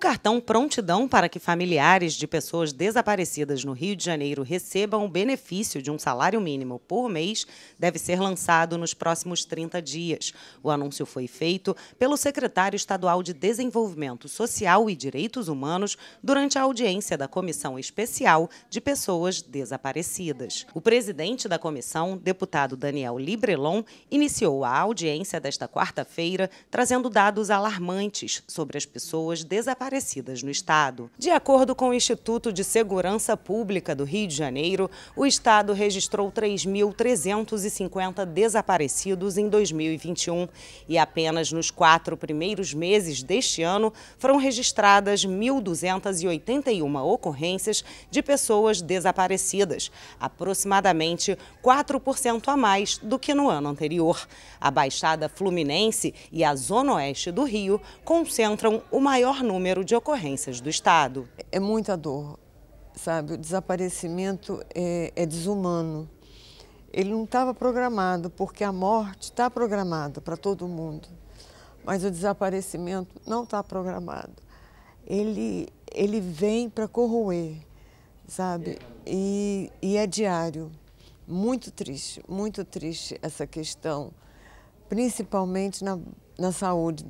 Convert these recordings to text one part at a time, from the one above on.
cartão Prontidão para que familiares de pessoas desaparecidas no Rio de Janeiro recebam o benefício de um salário mínimo por mês deve ser lançado nos próximos 30 dias. O anúncio foi feito pelo secretário estadual de Desenvolvimento Social e Direitos Humanos durante a audiência da Comissão Especial de Pessoas Desaparecidas. O presidente da comissão, deputado Daniel Librelon, iniciou a audiência desta quarta-feira trazendo dados alarmantes sobre as pessoas desaparecidas desaparecidas no Estado. De acordo com o Instituto de Segurança Pública do Rio de Janeiro, o Estado registrou 3.350 desaparecidos em 2021 e apenas nos quatro primeiros meses deste ano foram registradas 1.281 ocorrências de pessoas desaparecidas, aproximadamente 4% a mais do que no ano anterior. A Baixada Fluminense e a Zona Oeste do Rio concentram o maior número número de ocorrências do Estado. É muita dor, sabe? O desaparecimento é, é desumano. Ele não estava programado, porque a morte está programada para todo mundo, mas o desaparecimento não está programado. Ele, ele vem para corroer, sabe? E, e é diário. Muito triste, muito triste essa questão, principalmente na, na saúde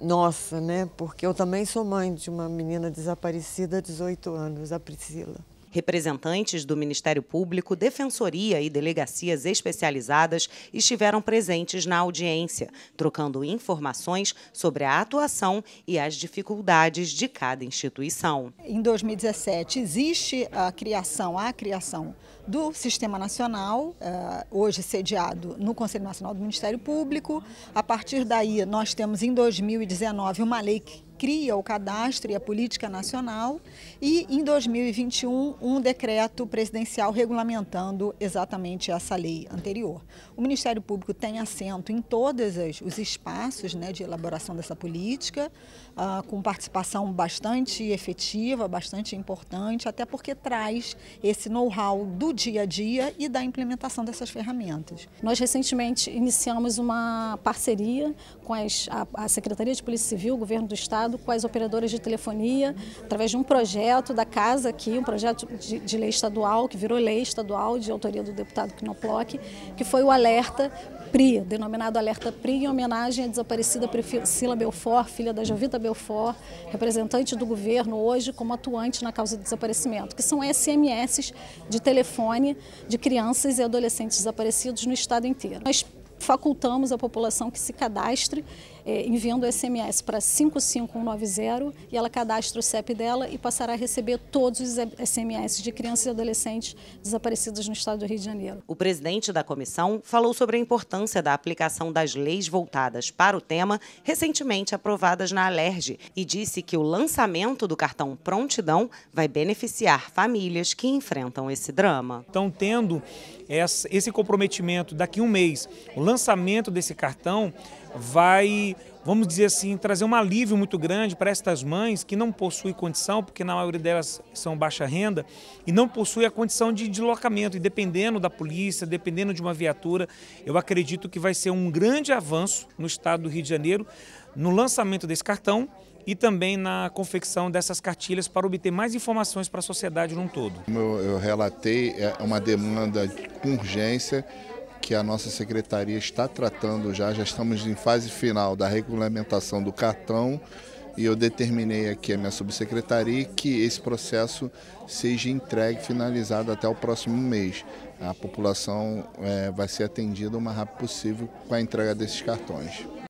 nossa, né? Porque eu também sou mãe de uma menina desaparecida há 18 anos, a Priscila. Representantes do Ministério Público, Defensoria e delegacias especializadas estiveram presentes na audiência, trocando informações sobre a atuação e as dificuldades de cada instituição. Em 2017 existe a criação, a criação do Sistema Nacional, eh, hoje sediado no Conselho Nacional do Ministério Público. A partir daí, nós temos em 2019 uma lei cria o cadastro e a política nacional e em 2021 um decreto presidencial regulamentando exatamente essa lei anterior. O Ministério Público tem assento em todos os espaços né, de elaboração dessa política, uh, com participação bastante efetiva, bastante importante, até porque traz esse know-how do dia a dia e da implementação dessas ferramentas. Nós recentemente iniciamos uma parceria com as, a, a Secretaria de Polícia Civil, Governo do Estado, conversado com as operadoras de telefonia, através de um projeto da casa aqui, um projeto de, de lei estadual, que virou lei estadual, de autoria do deputado Knoploch, que foi o alerta PRI, denominado Alerta PRI, em homenagem à desaparecida Priscila Belfort, filha da Jovita Belfort, representante do governo hoje como atuante na causa do desaparecimento, que são SMS de telefone de crianças e adolescentes desaparecidos no estado inteiro. Nós facultamos a população que se cadastre é, enviando o SMS para 55190 e ela cadastra o CEP dela e passará a receber todos os SMS de crianças e adolescentes desaparecidos no estado do Rio de Janeiro. O presidente da comissão falou sobre a importância da aplicação das leis voltadas para o tema recentemente aprovadas na Alerj e disse que o lançamento do cartão Prontidão vai beneficiar famílias que enfrentam esse drama. Estão tendo esse comprometimento daqui a um mês, o lançamento desse cartão vai, vamos dizer assim, trazer um alívio muito grande para estas mães que não possuem condição, porque na maioria delas são baixa renda, e não possuem a condição de deslocamento. E dependendo da polícia, dependendo de uma viatura, eu acredito que vai ser um grande avanço no estado do Rio de Janeiro no lançamento desse cartão e também na confecção dessas cartilhas para obter mais informações para a sociedade num todo. Como eu, eu relatei, é uma demanda com urgência que a nossa secretaria está tratando já, já estamos em fase final da regulamentação do cartão e eu determinei aqui a minha subsecretaria que esse processo seja entregue, finalizado até o próximo mês. A população é, vai ser atendida o mais rápido possível com a entrega desses cartões.